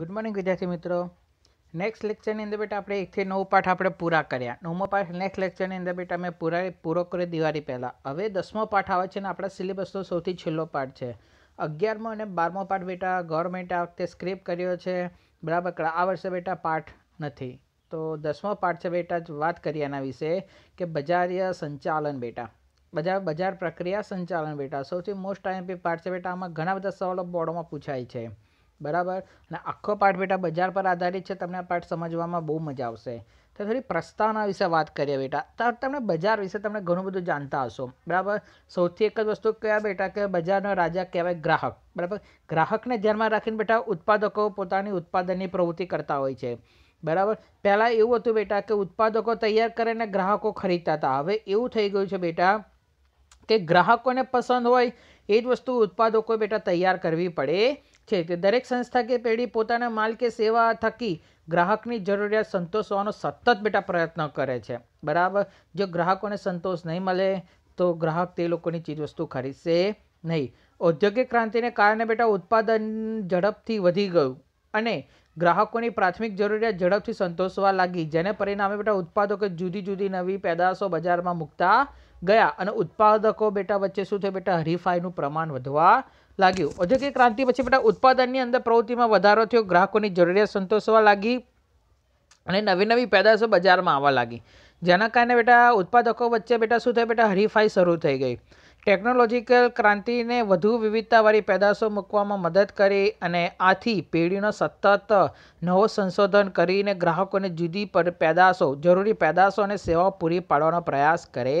good morning વિદ્યાર્થી મિત્રો next લેક્ચરની અંદર બેટા આપણે એકથી નવ પાઠ આપણે પૂરા કર્યા નવમો પાઠ નેક્સ્ટ લેક્ચરની અંદર બેટા મેં પૂરા પૂરો કર્યો દિવાળી પહેલાં હવે દસમો પાઠ આવે છે ને આપણા સિલેબસનો સૌથી છેલ્લો પાઠ છે અગિયારમો અને બારમો પાઠ બેટા ગવર્મેન્ટે આ વખતે સ્ક્રિપ કર્યો છે બરાબર આ વર્ષે બેટા પાઠ નથી તો દસમો પાઠ છે બેટા વાત કરીએ એના વિશે કે બજારીય સંચાલન બેટા બજાર બજાર પ્રક્રિયા સંચાલન બેટા સૌથી મોસ્ટ આઈએમપી પાઠ છે બેટા આમાં ઘણા બધા સવાલો બોર્ડમાં પૂછાય છે બરાબર અને આખો પાઠ બેટા બજાર પર આધારિત છે તમને આ પાઠ સમજવામાં બહુ મજા આવશે તો થોડી પ્રસ્તાવના વિશે વાત કરીએ બેટા તમને બજાર વિશે તમને ઘણું બધું જાણતા હશો બરાબર સૌથી એક જ વસ્તુ કહેવાય બેટા કે બજારનો રાજા કહેવાય ગ્રાહક બરાબર ગ્રાહકને ધ્યાનમાં રાખીને બેટા ઉત્પાદકો પોતાની ઉત્પાદનની પ્રવૃત્તિ કરતા હોય છે બરાબર પહેલાં એવું હતું બેટા કે ઉત્પાદકો તૈયાર કરીને ગ્રાહકો ખરીદતા હતા હવે એવું થઈ ગયું છે બેટા કે ગ્રાહકોને પસંદ હોય એ જ વસ્તુ ઉત્પાદકો બેટા તૈયાર કરવી પડે છે તે દરેક સંસ્થા કે પેઢી પોતાના માલ કે સેવા થકી ગ્રાહકની જરૂરિયાત સંતોષવાનો સતત બેટા પ્રયત્ન કરે છે બરાબર જો ગ્રાહકોને સંતોષ નહીં મળે તો ગ્રાહક તે લોકોની ચીજવસ્તુ ખરીદશે નહીં ઔદ્યોગિક ક્રાંતિને કારણે બેટા ઉત્પાદન ઝડપથી વધી ગયું અને ગ્રાહકોની પ્રાથમિક જરૂરિયાત ઝડપથી સંતોષવા લાગી જેને પરિણામે બેટા ઉત્પાદકો જુદી જુદી નવી પેદાશો બજારમાં મૂકતા ગયા અને ઉત્પાદકો બેટા વચ્ચે શું થયું બેટા હરીફાઈનું પ્રમાણ વધવા લાગ્યું ઔદ્યોગિક ક્રાંતિ પછી બેટા ઉત્પાદનની અંદર પ્રવૃત્તિમાં વધારો થયો ગ્રાહકોની જરૂરિયાત સંતોષવા લાગી અને નવી નવી પેદાશો બજારમાં આવવા લાગી જેના કારણે બેટા ઉત્પાદકો વચ્ચે બેટા શું થાય બેટા હરીફાઈ શરૂ થઈ ગઈ ટેકનોલોજીકલ ક્રાંતિને વધુ વિવિધતાવાળી પેદાશો મૂકવામાં મદદ કરી અને આથી પેઢીનો સતત નવો સંશોધન કરીને ગ્રાહકોને જુદી પર પેદાશો જરૂરી પેદાશો અને સેવાઓ પૂરી પાડવાનો પ્રયાસ કરે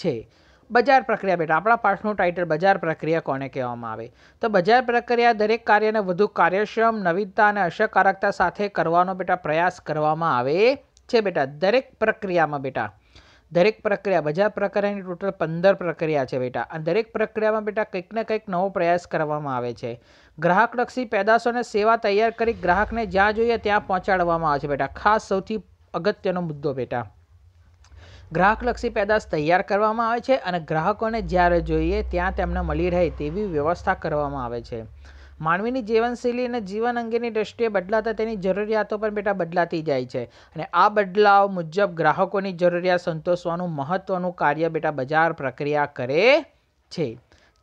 છે બજાર પ્રક્રિયા બેટા આપણા પાઠનું ટાઇટલ બજાર પ્રક્રિયા કોને કહેવામાં આવે તો બજાર પ્રક્રિયા દરેક કાર્યને વધુ કાર્યક્ષમ નવીનતા અને અસરકારકતા સાથે કરવાનો બેટા પ્રયાસ કરવામાં આવે છે બેટા દરેક પ્રક્રિયામાં બેટા દરેક પ્રક્રિયા બજાર પ્રક્રિયાની ટોટલ પંદર પ્રક્રિયા છે બેટા અને દરેક પ્રક્રિયામાં બેટા કંઈક ને કંઈક નવો પ્રયાસ કરવામાં આવે છે ગ્રાહકલક્ષી પેદાશો અને સેવા તૈયાર કરી ગ્રાહકને જ્યાં જોઈએ ત્યાં પહોંચાડવામાં આવે છે બેટા ખાસ સૌથી અગત્યનો મુદ્દો બેટા ગ્રાહકલક્ષી પેદાશ તૈયાર કરવામાં આવે છે અને ગ્રાહકોને જ્યારે જોઈએ ત્યાં તેમને મળી રહે તેવી વ્યવસ્થા કરવામાં આવે છે માનવીની જીવનશૈલી અને જીવન અંગેની દ્રષ્ટિએ બદલાતા તેની જરૂરિયાતો પણ બેટા બદલાતી જાય છે અને આ બદલાવ મુજબ ગ્રાહકોની જરૂરિયાત સંતોષવાનું મહત્ત્વનું કાર્ય બેટા બજાર પ્રક્રિયા કરે છે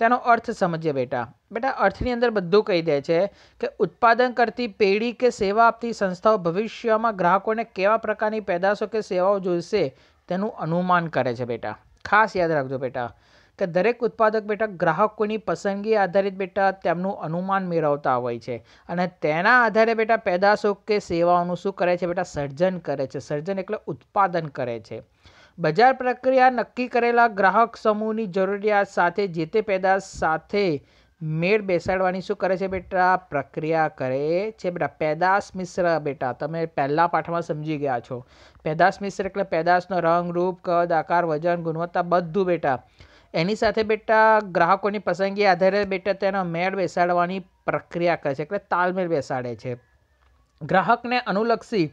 તેનો અર્થ સમજીએ બેટા બેટા અર્થની અંદર બધું કહી દે છે કે ઉત્પાદન કરતી પેઢી કે સેવા આપતી સંસ્થાઓ ભવિષ્યમાં ગ્રાહકોને કેવા પ્રકારની પેદાશો કે સેવાઓ જોઈશે તેનું અનુમાન કરે છે બેટા ખાસ યાદ રાખજો બેટા કે દરેક ઉત્પાદક બેટા ગ્રાહકોની પસંદગી આધારિત બેટા તેમનું અનુમાન મેળવતા હોય છે અને તેના આધારે બેટા પેદાશો કે સેવાઓનું શું કરે છે બેટા સર્જન કરે છે સર્જન એટલે ઉત્પાદન કરે છે બજાર પ્રક્રિયા નક્કી કરેલા ગ્રાહક સમૂહની જરૂરિયાત સાથે જે તે પેદાશ સાથે મેળ બેસાડવાની શું કરે છે બેટા પ્રક્રિયા કરે છે બેટા પેદાશ મિશ્ર બેટા તમે પહેલાં પાઠમાં સમજી ગયા છો પેદાશ મિશ્ર એટલે પેદાશનો રંગ રૂપ કદ આકાર વજન ગુણવત્તા બધું બેટા એની સાથે બેટા ગ્રાહકોની પસંદગી આધારે બેટા તેનો મેળ બેસાડવાની પ્રક્રિયા કરે છે એટલે તાલમેળ બેસાડે છે ગ્રાહકને અનુલક્ષી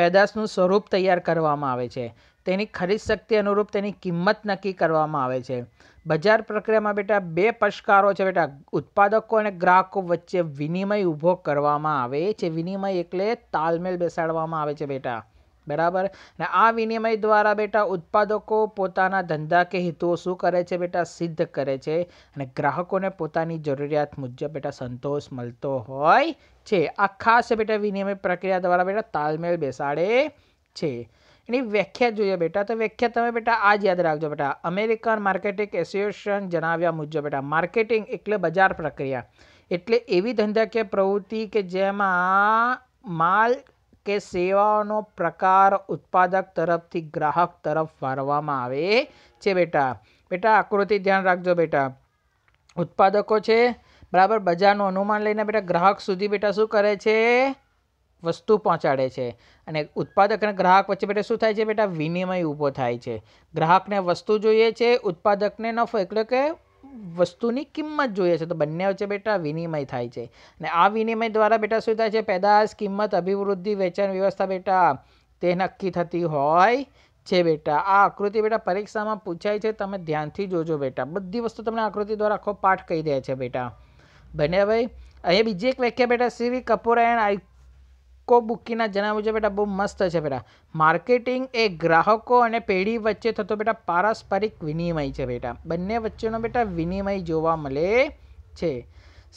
પેદાશનું સ્વરૂપ તૈયાર કરવામાં આવે છે તેની ખરીદ શક્તિ અનુરૂપ તેની કિંમત નક્કી કરવામાં આવે છે બજાર પ્રક્રિયામાં બેટા બે પક્ષકારો છે બેટા ઉત્પાદકો અને ગ્રાહકો વચ્ચે વિનિમય ઊભો કરવામાં આવે છે વિનિમય એટલે તાલમેલ બેસાડવામાં આવે છે બેટા બરાબર ને આ વિનિમય દ્વારા બેટા ઉત્પાદકો પોતાના ધંધા કે હેતુઓ શું કરે છે બેટા સિદ્ધ કરે છે અને ગ્રાહકોને પોતાની જરૂરિયાત મુજબ બેટા સંતોષ મળતો હોય છે આ ખાસ બેટા વિનિમય પ્રક્રિયા દ્વારા બેટા તાલમેલ બેસાડે છે એની વ્યાખ્યા જોઈએ બેટા તો વ્યાખ્યા તમે બેટા આ જ યાદ રાખજો બેટા અમેરિકન માર્કેટિંગ એસોસિએશન જણાવ્યા મુજબ બેટા માર્કેટિંગ એટલે બજાર પ્રક્રિયા એટલે એવી ધંધાકીય પ્રવૃત્તિ કે જેમાં માલ કે સેવાઓનો પ્રકાર ઉત્પાદક તરફથી ગ્રાહક તરફ વારવામાં આવે છે બેટા બેટા આકૃતિ ધ્યાન રાખજો બેટા ઉત્પાદકો છે બરાબર બજારનું અનુમાન લઈને બેટા ગ્રાહક સુધી બેટા શું કરે છે વસ્તુ પહોંચાડે છે અને ઉત્પાદક અને ગ્રાહક વચ્ચે બેટા શું થાય છે બેટા વિનિમય ઊભો થાય છે ગ્રાહકને વસ્તુ જોઈએ છે ઉત્પાદકને નફો એટલે કે વસ્તુની કિંમત જોઈએ છે તો બંને વચ્ચે બેટા વિનિમય થાય છે અને આ વિનિમય દ્વારા બેટા શું થાય છે પેદાશ કિંમત અભિવૃદ્ધિ વેચાણ વ્યવસ્થા બેટા તે નક્કી થતી હોય છે બેટા આ આકૃતિ બેટા પરીક્ષામાં પૂછાય છે તમે ધ્યાનથી જોજો બેટા બધી વસ્તુ તમને આકૃતિ દ્વારા આખો પાઠ કહી દે છે બેટા બને ભાઈ અહીંયા બીજી એક વ્યાખ્યા બેટા શ્રી કપૂર એન્ડ આઈ કો બુકીના જણાવ્યું છે બેટા બહુ મસ્ત છે બેટા માર્કેટિંગ એ ગ્રાહકો અને પેઢી વચ્ચે થતો બેટા પારસ્પરિક વિનિમય છે બેટા બંને વચ્ચેનો બેટા વિનિમય જોવા મળે છે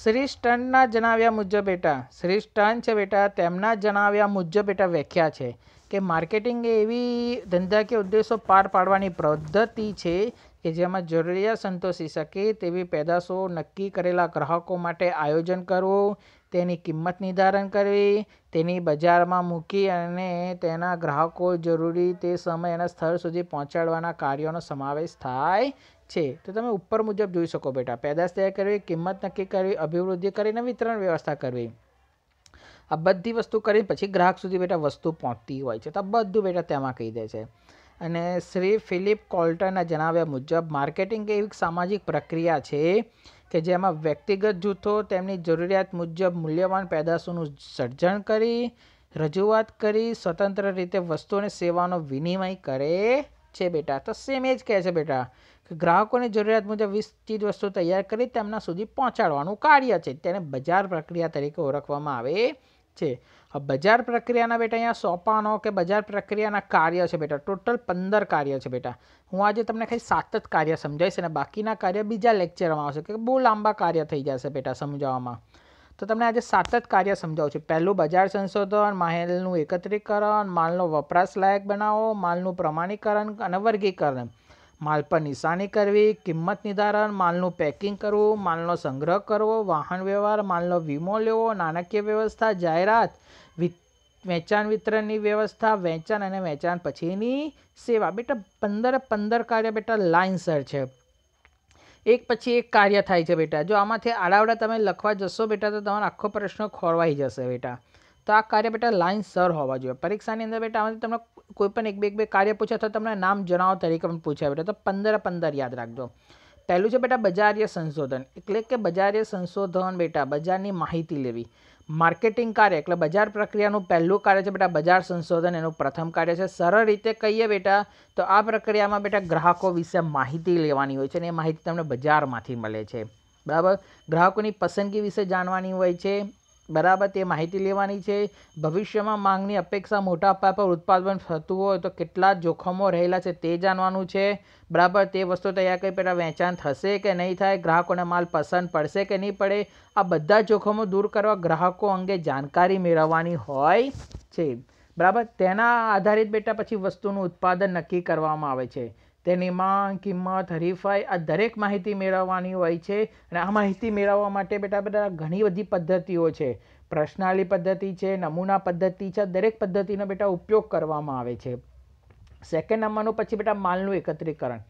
શ્રી સ્ટનના જણાવ્યા મુજબ બેટા શ્રી સ્ટન છે બેટા તેમના જણાવ્યા મુજબ બેટા વ્યાખ્યા છે કે માર્કેટિંગ એ એવી ધંધાકીય ઉદ્દેશો પાર પાડવાની પદ્ધતિ છે કે જેમાં જરૂરિયાત સંતોષી શકે તેવી પેદાશો નક્કી કરેલા ગ્રાહકો માટે આયોજન કરવું તેની કિંમત નિર્ધારણ કરવી તેની બજારમાં મૂકી અને તેના ગ્રાહકો જરૂરી તે સમય અને સ્થળ સુધી પહોંચાડવાના કાર્યોનો સમાવેશ થાય છે તો તમે ઉપર મુજબ જોઈ શકો બેટા પેદાશ તૈયાર કરવી કિંમત નક્કી કરવી અભિવૃદ્ધિ કરીને વિતરણ વ્યવસ્થા કરવી આ બધી વસ્તુ કરી પછી ગ્રાહક સુધી બેટા વસ્તુ પહોંચતી હોય છે તો બધું બેટા તેમાં કહી દે છે અને શ્રી ફિલિપ કોલ્ટરના જણાવ્યા મુજબ માર્કેટિંગ એ એક સામાજિક પ્રક્રિયા છે કે જેમાં વ્યક્તિગત જૂથો તેમની જરૂરિયાત મુજબ મૂલ્યવાન પેદાશોનું સર્જન કરી રજૂઆત કરી સ્વતંત્ર રીતે વસ્તુ અને સેવાનો વિનિમય કરે છે બેટા તો સેમ એ જ કહે છે બેટા કે ગ્રાહકોની જરૂરિયાત મુજબ વીસ ચીજ વસ્તુ તૈયાર કરી તેમના સુધી પહોંચાડવાનું કાર્ય છે તેને બજાર પ્રક્રિયા તરીકે ઓળખવામાં આવે છે બજાર પ્રક્રિયાના બેટા અહીંયા સોંપાનો કે બજાર પ્રક્રિયાના કાર્ય છે બેટા ટોટલ પંદર કાર્ય છે બેટા હું આજે તમને ખાલી સાત જ કાર્ય સમજાવીશ અને બાકીના કાર્ય બીજા લેક્ચરમાં આવશે કે બહુ લાંબા કાર્ય થઈ જશે બેટા સમજાવવામાં તો તમને આજે સાત જ કાર્ય સમજાવું છું પહેલું બજાર સંશોધન માલનું એકત્રીકરણ માલનો વપરાશ લાયક બનાવો માલનું પ્રમાણીકરણ અને વર્ગીકરણ માલ પર નિશાની કરવી કિંમત નિર્ધારણ માલનું પેકિંગ કરવું માલનો સંગ્રહ કરવો વાહન વ્યવહાર માલનો વીમો લેવો નાણાકીય વ્યવસ્થા જાહેરાત વેચાણ વિતરણની વ્યવસ્થા વેચાણ અને વેચાણ પછીની સેવા બેટા પંદર પંદર કાર્ય બેટા લાઇનસર છે એક પછી એક કાર્ય થાય છે બેટા જો આમાંથી આડાવડા તમે લખવા જશો બેટા તો તમારો આખો પ્રશ્ન ખોરવાઈ જશે બેટા તો આ કાર્ય બેટા લાઇન સર હોવા જોઈએ પરીક્ષાની અંદર બેટા આમાંથી તમને કોઈ પણ એક બે એક બે કાર્ય પૂછે તો તમને નામ જણાવો તરીકે પણ પૂછ્યા બેટા તો પંદર પંદર યાદ રાખજો પહેલું છે બેટા બજારીય સંશોધન એટલે કે બજારીય સંશોધન બેટા બજારની માહિતી લેવી માર્કેટિંગ કાર્ય એટલે બજાર પ્રક્રિયાનું પહેલું કાર્ય છે બેટા બજાર સંશોધન એનું પ્રથમ કાર્ય છે સરળ રીતે કહીએ બેટા તો આ પ્રક્રિયામાં બેટા ગ્રાહકો વિશે માહિતી લેવાની હોય છે અને એ માહિતી તમને બજારમાંથી મળે છે બરાબર ગ્રાહકોની પસંદગી વિશે જાણવાની હોય છે બરાબર તે માહિતી લેવાની છે ભવિષ્યમાં માંગની અપેક્ષા મોટા પાયા પર ઉત્પાદન થતું હોય તો કેટલા જોખમો રહેલા છે તે જાણવાનું છે બરાબર તે વસ્તુ તૈયાર કરી પહેલાં વેચાણ થશે કે નહીં થાય ગ્રાહકોને માલ પસંદ પડશે કે નહીં પડે આ બધા જોખમો દૂર કરવા ગ્રાહકો અંગે જાણકારી મેળવવાની હોય છે બરાબર તેના આધારિત બેટા પછી વસ્તુનું ઉત્પાદન નક્કી કરવામાં આવે છે તેની માંગ કિંમત હરીફાઈ આ દરેક માહિતી મેળવવાની હોય છે અને આ માહિતી મેળવવા માટે બેટા બેટા ઘણી બધી પદ્ધતિઓ છે પ્રશ્નાલી પદ્ધતિ છે નમૂના પદ્ધતિ છે દરેક પદ્ધતિનો બેટા ઉપયોગ કરવામાં આવે છે સેકન્ડ નંબરનું પછી બેટા માલનું એકત્રીકરણ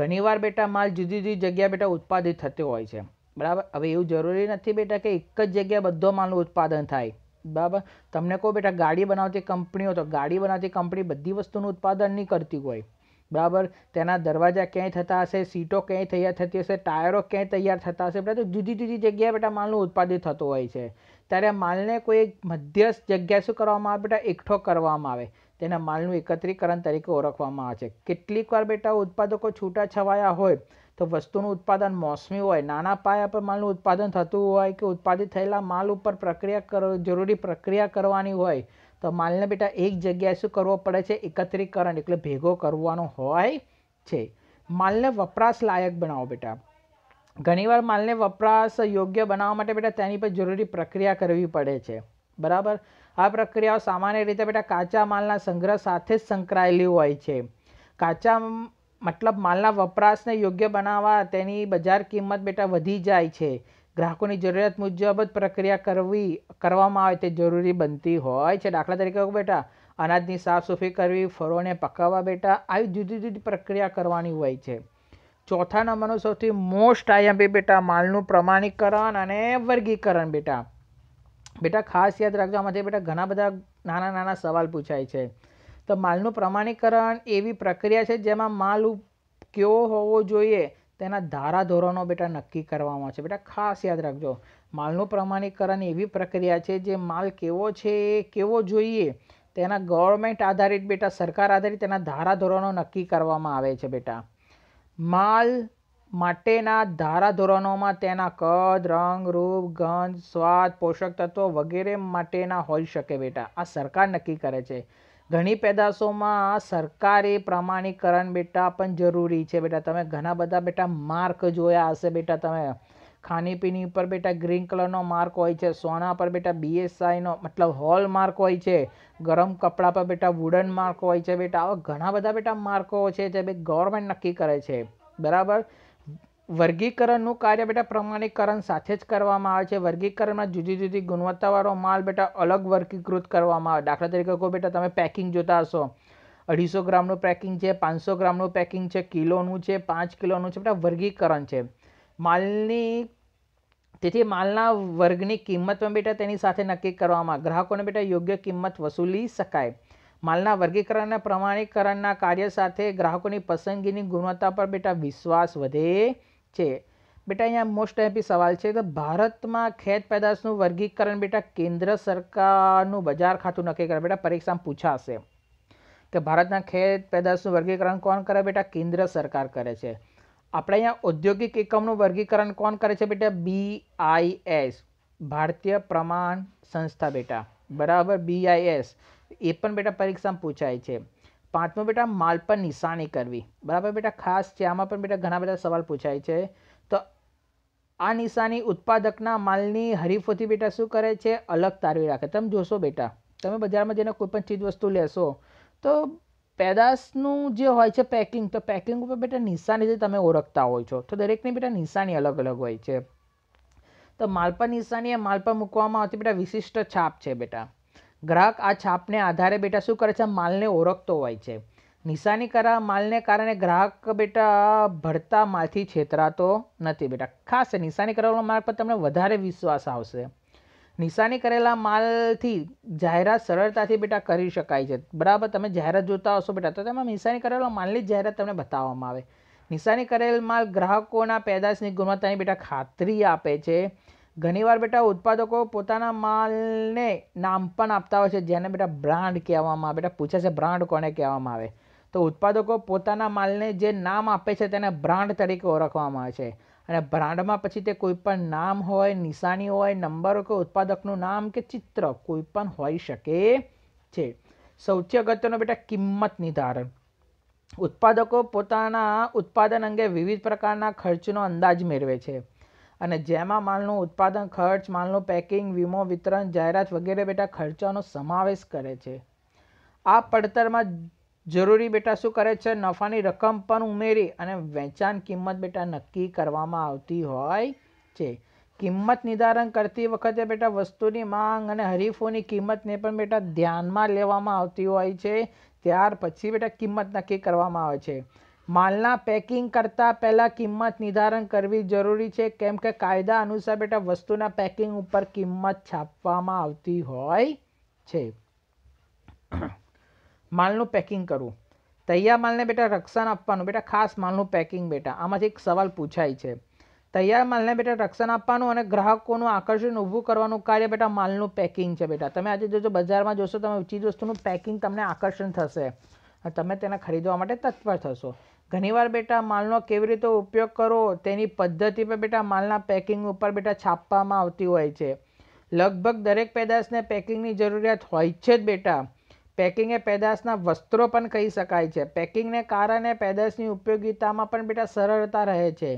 ઘણીવાર બેટા માલ જુદી જુદી જગ્યા બેટા ઉત્પાદિત થતો હોય છે બરાબર હવે એવું જરૂરી નથી બેટા કે એક જ જગ્યાએ બધો માલનું ઉત્પાદન થાય બરાબર તમને કહો બેટા ગાડી બનાવતી કંપનીઓ તો ગાડી બનાવતી કંપની બધી વસ્તુનું ઉત્પાદન નહીં કરતી હોય બરાબર તેના દરવાજા ક્યાંય થતા હશે સીટો ક્યાંય તૈયાર થતી હશે ટાયરો ક્યાંય તૈયાર થતા હશે બધા જુદી જુદી જગ્યાએ બેટા માલનું ઉત્પાદિત થતું હોય છે ત્યારે માલને કોઈ મધ્યસ્થ જગ્યા શું કરવામાં આવે બેટા એકઠો કરવામાં આવે તેના માલનું એકત્રીકરણ તરીકે ઓળખવામાં આવે છે કેટલીક વાર બેટા ઉત્પાદકો છૂટા છવાયા હોય તો વસ્તુનું ઉત્પાદન મોસમી હોય નાના પાયા પર માલનું ઉત્પાદન થતું હોય કે ઉત્પાદિત થયેલા માલ ઉપર પ્રક્રિયા જરૂરી પ્રક્રિયા કરવાની હોય તો માલને બેટા એક જગ્યાએ શું કરવો પડે છે એકત્રીકરણ એટલે ભેગો કરવાનો હોય છે માલને વપરાશ લાયક બનાવો બેટા ઘણીવાર માલને વપરાશ યોગ્ય બનાવવા માટે બેટા તેની પર જરૂરી પ્રક્રિયા કરવી પડે છે બરાબર આ પ્રક્રિયાઓ સામાન્ય રીતે બેટા કાચા માલના સંગ્રહ સાથે જ સંકળાયેલી હોય છે કાચા મતલબ માલના વપરાશને યોગ્ય બનાવવા તેની બજાર કિંમત બેટા વધી જાય છે ગ્રાહકોની જરૂરિયાત મુજબ જ પ્રક્રિયા કરવી કરવામાં આવે તે જરૂરી બનતી હોય છે દાખલા તરીકે બેટા અનાજની સાફસૂફી કરવી ફળોને પકાવવા બેટા આવી જુદી જુદી પ્રક્રિયા કરવાની હોય છે ચોથા નંબરનું સૌથી મોસ્ટ આઈએમપી બેટા માલનું પ્રમાણીકરણ અને વર્ગીકરણ બેટા બેટા ખાસ યાદ રાખવામાંથી બેટા ઘણા બધા નાના નાના સવાલ પૂછાય છે તો માલનું પ્રમાણીકરણ એવી પ્રક્રિયા છે જેમાં માલ કેવો હોવો જોઈએ તેના ધારાધોરણો બેટા નક્કી કરવામાં છે બેટા ખાસ યાદ રાખજો માલનું પ્રમાણીકરણ એવી પ્રક્રિયા છે જે માલ કેવો છે એ કેવો જોઈએ તેના ગવર્મેન્ટ આધારિત બેટા સરકાર આધારિત તેના ધારાધોરણો નક્કી કરવામાં આવે છે બેટા માલ માટેના ધારાધોરણોમાં તેના કદ રંગ રૂપ ગંધ સ્વાદ પોષક તત્વો વગેરે માટેના હોઈ શકે બેટા આ સરકાર નક્કી કરે છે ઘણી પેદાશોમાં સરકારી પ્રમાણીકરણ બેટા પણ જરૂરી છે બેટા તમે ઘણા બધા બેટા માર્ક જોયા હશે બેટા તમે ખાણીપીણી ઉપર બેટા ગ્રીન કલરનો માર્ક હોય છે સોના પર બેટા બીએસઆઈનો મતલબ હોલ માર્ક હોય છે ગરમ કપડાં પર બેટા વુડન માર્ક હોય છે બેટા આવા ઘણા બધા બેટા માર્કો છે જે બે ગવર્મેન્ટ નક્કી કરે છે બરાબર વર્ગીકરણનું કાર્ય બેટા પ્રમાણીકરણ સાથે જ કરવામાં આવે છે વર્ગીકરણમાં જુદી જુદી ગુણવત્તાવાળો માલ બેટા અલગ વર્ગીકૃત કરવામાં આવે દાખલા તરીકે કહો બેટા તમે પેકિંગ જોતા હશો અઢીસો ગ્રામનું પેકિંગ છે પાંચસો ગ્રામનું પેકિંગ છે કિલોનું છે પાંચ કિલોનું છે બેટા વર્ગીકરણ છે માલની તેથી માલના વર્ગની કિંમત પણ બેટા તેની સાથે નક્કી કરવામાં ગ્રાહકોને બેટા યોગ્ય કિંમત વસૂલી શકાય માલના વર્ગીકરણ અને પ્રમાણીકરણના કાર્ય સાથે ગ્રાહકોની પસંદગીની ગુણવત્તા પર બેટા વિશ્વાસ વધે છે બેટા અહીંયા મોસ્ટ એપી સવાલ છે કે ભારતમાં ખેત પેદાશનું વર્ગીકરણ બેટા કેન્દ્ર સરકારનું બજાર ખાતું નક્કી કરે બેટા પરીક્ષામાં પૂછાશે કે ભારતના ખેત પેદાશનું વર્ગીકરણ કોણ કરે બેટા કેન્દ્ર સરકાર કરે છે આપણે અહીંયા ઔદ્યોગિક એકમનું વર્ગીકરણ કોણ કરે છે બેટા બીઆઈએસ ભારતીય પ્રમાણ સંસ્થા બેટા બરાબર બીઆઈએસ એ પણ બેટા પરીક્ષામાં પૂછાય છે પાંચમો બેટા માલ પર નિશાની કરવી બરાબર બેટા ખાસ છે આમાં પણ બેટા ઘણા બધા સવાલ પૂછાય છે તો આ નિશાની ઉત્પાદકના માલની હરીફોથી બેટા શું કરે છે અલગ તારવી રાખે તમે જોશો બેટા તમે બજારમાં જઈને પણ ચીજવસ્તુ લેશો તો પેદાશનું જે હોય છે પેકિંગ તો પેકિંગ ઉપર બેટા નિશાનીથી તમે ઓળખતા હોય છો તો દરેકની બેટા નિશાની અલગ અલગ હોય છે તો માલપા નિશાની એ માલપા મૂકવામાં આવતી બેટા વિશિષ્ટ છાપ છે બેટા ગ્રાહક આ છાપને આધારે બેટા શું કરે છે માલને ઓળખતો હોય છે નિશાની કરા માલને કારણે ગ્રાહક બેટા ભરતા માલથી છેતરાતો નથી બેટા ખાસ નિશાની કરેલા માલ પર તમને વધારે વિશ્વાસ આવશે નિશાની કરેલા માલથી જાહેરાત સરળતાથી બેટા કરી શકાય છે બરાબર તમે જાહેરાત જોતા હશો બેટા તો તેમાં નિશાની કરેલો માલની જ જાહેરાત તમને બતાવવામાં આવે નિશાની કરેલ માલ ગ્રાહકોના પેદાશની ગુણવત્તાની બેટા ખાતરી આપે છે ઘણીવાર બેટા ઉત્પાદકો પોતાના માલને નામ પણ આપતા હોય છે જેને બેટા બ્રાન્ડ કહેવામાં આવે બેટા પૂછે છે બ્રાન્ડ કોને કહેવામાં આવે તો ઉત્પાદકો પોતાના માલને જે નામ આપે છે તેને બ્રાન્ડ તરીકે ઓળખવામાં આવે છે અને બ્રાન્ડમાં પછી તે કોઈ પણ નામ હોય નિશાની હોય નંબર કે ઉત્પાદકનું નામ કે ચિત્ર કોઈ પણ હોઈ શકે છે સૌથી અગત્યનો બેટા કિંમત નિર્ધારણ ઉત્પાદકો પોતાના ઉત્પાદન અંગે વિવિધ પ્રકારના ખર્ચનો અંદાજ મેળવે છે અને જેમાં માલનું ઉત્પાદન ખર્ચ માલનું પેકિંગ વીમો વિતરણ જાહેરાત વગેરે બેટા ખર્ચાનો સમાવેશ કરે છે આ પડતરમાં જરૂરી બેટા શું કરે છે નફાની રકમ પણ ઉમેરી અને વેચાણ કિંમત બેટા નક્કી કરવામાં આવતી હોય છે કિંમત નિર્ધારણ કરતી વખતે બેટા વસ્તુની માંગ અને હરીફોની કિંમતને પણ બેટા ધ્યાનમાં લેવામાં આવતી હોય છે ત્યાર પછી બેટા કિંમત નક્કી કરવામાં આવે છે માલના પેકિંગ કરતાં પહેલાં કિંમત નિર્ધારણ કરવી જરૂરી છે કેમ કે કાયદા અનુસાર બેટા વસ્તુના પેકિંગ ઉપર કિંમત છાપવામાં આવતી હોય છે માલનું પેકિંગ કરવું તૈયાર માલને બેટા રક્ષણ આપવાનું બેટા ખાસ માલનું પેકિંગ બેટા આમાંથી એક સવાલ પૂછાય છે તૈયાર માલને બેટા રક્ષણ આપવાનું અને ગ્રાહકોનું આકર્ષણ ઊભું કરવાનું કાર્ય બેટા માલનું પેકિંગ છે બેટા તમે આજે જોજો બજારમાં જોશો તમે ચીજ વસ્તુનું પેકિંગ તમને આકર્ષણ થશે તમે તેને ખરીદવા માટે તત્પર થશો ઘણીવાર બેટા માલનો કેવી રીતે ઉપયોગ કરવો તેની પદ્ધતિ પર બેટા માલના પેકિંગ ઉપર બેટા છાપવામાં આવતી હોય છે લગભગ દરેક પેદાશને પેકિંગની જરૂરિયાત હોય છે જ બેટા પેકિંગ એ પેદાશના વસ્ત્રો પણ કહી શકાય છે પેકિંગને કારણે પેદાશની ઉપયોગીતામાં પણ બેટા સરળતા રહે છે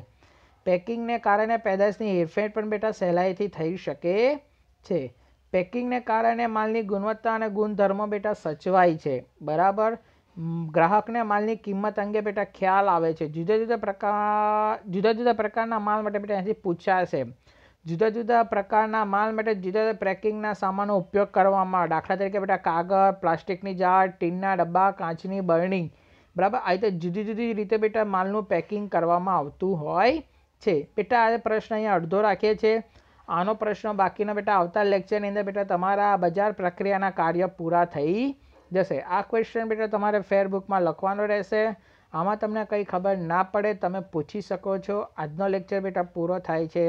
પેકિંગને કારણે પેદાશની હેરફેર પણ બેટા સહેલાઈથી થઈ શકે છે પેકિંગને કારણે માલની ગુણવત્તા અને ગુણધર્મો બેટા સચવાય છે બરાબર ગ્રાહકને માલની કિંમત અંગે બેટા ખ્યાલ આવે છે જુદા જુદા પ્રકાર જુદા જુદા પ્રકારના માલ માટે બેટા અહીંથી પૂછાશે જુદા જુદા પ્રકારના માલ માટે જુદા જુદા પેકિંગના સામાનનો ઉપયોગ કરવામાં આવે દાખલા તરીકે બેટા કાગળ પ્લાસ્ટિકની જાર ટીનના ડબ્બા કાચની બરણી બરાબર આ રીતે જુદી જુદી રીતે બેટા માલનું પેકિંગ કરવામાં આવતું હોય છે બેટા આ પ્રશ્ન અહીંયા અડધો રાખે છે આનો પ્રશ્ન બાકીના બેટા આવતા લેક્ચરની અંદર બેટા તમારા બજાર પ્રક્રિયાના કાર્ય પૂરા થઈ જશે આ ક્વેશ્ચન બેટા તમારે ફેરબુકમાં લખવાનો રહેશે આમાં તમને કંઈ ખબર ના પડે તમે પૂછી શકો છો આજનો લેક્ચર બેટા પૂરો થાય છે